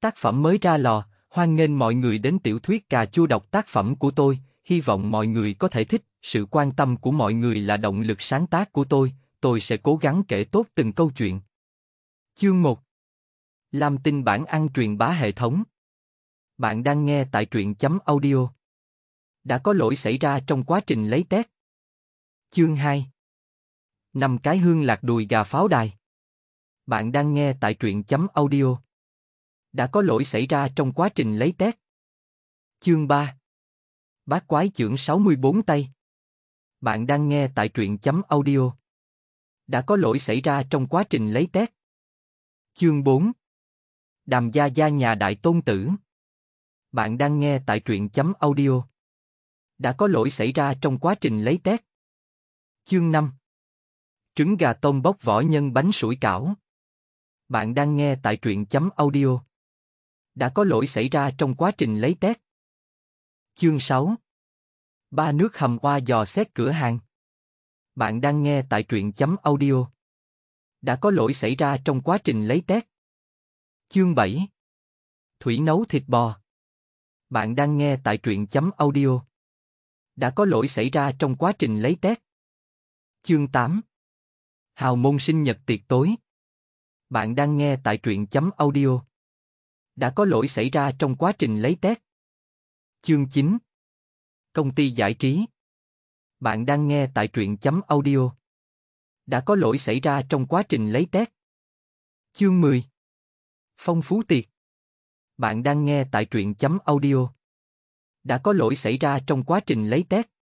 Tác phẩm mới ra lò, hoan nghênh mọi người đến tiểu thuyết cà chua đọc tác phẩm của tôi, hy vọng mọi người có thể thích, sự quan tâm của mọi người là động lực sáng tác của tôi, tôi sẽ cố gắng kể tốt từng câu chuyện. Chương 1 Làm tin bản ăn truyền bá hệ thống Bạn đang nghe tại truyện chấm audio Đã có lỗi xảy ra trong quá trình lấy test. Chương 2 Năm cái hương lạc đùi gà pháo đài Bạn đang nghe tại truyện chấm audio đã có lỗi xảy ra trong quá trình lấy tét. Chương 3 Bát quái chưởng 64 tay Bạn đang nghe tại truyện chấm audio. Đã có lỗi xảy ra trong quá trình lấy tét. Chương 4 Đàm gia gia nhà đại tôn tử Bạn đang nghe tại truyện chấm audio. Đã có lỗi xảy ra trong quá trình lấy tét. Chương 5 Trứng gà tôm bóc vỏ nhân bánh sủi cảo. Bạn đang nghe tại truyện chấm audio đã có lỗi xảy ra trong quá trình lấy test. Chương 6 Ba nước hầm qua dò xét cửa hàng. Bạn đang nghe tại truyện chấm audio. Đã có lỗi xảy ra trong quá trình lấy test. Chương 7 Thủy nấu thịt bò. Bạn đang nghe tại truyện chấm audio. Đã có lỗi xảy ra trong quá trình lấy test. Chương 8 Hào môn sinh nhật tiệc tối. Bạn đang nghe tại truyện chấm audio đã có lỗi xảy ra trong quá trình lấy test. Chương 9 Công ty giải trí Bạn đang nghe tại truyện chấm audio. Đã có lỗi xảy ra trong quá trình lấy test. Chương 10 Phong phú tiệc Bạn đang nghe tại truyện chấm audio. Đã có lỗi xảy ra trong quá trình lấy test.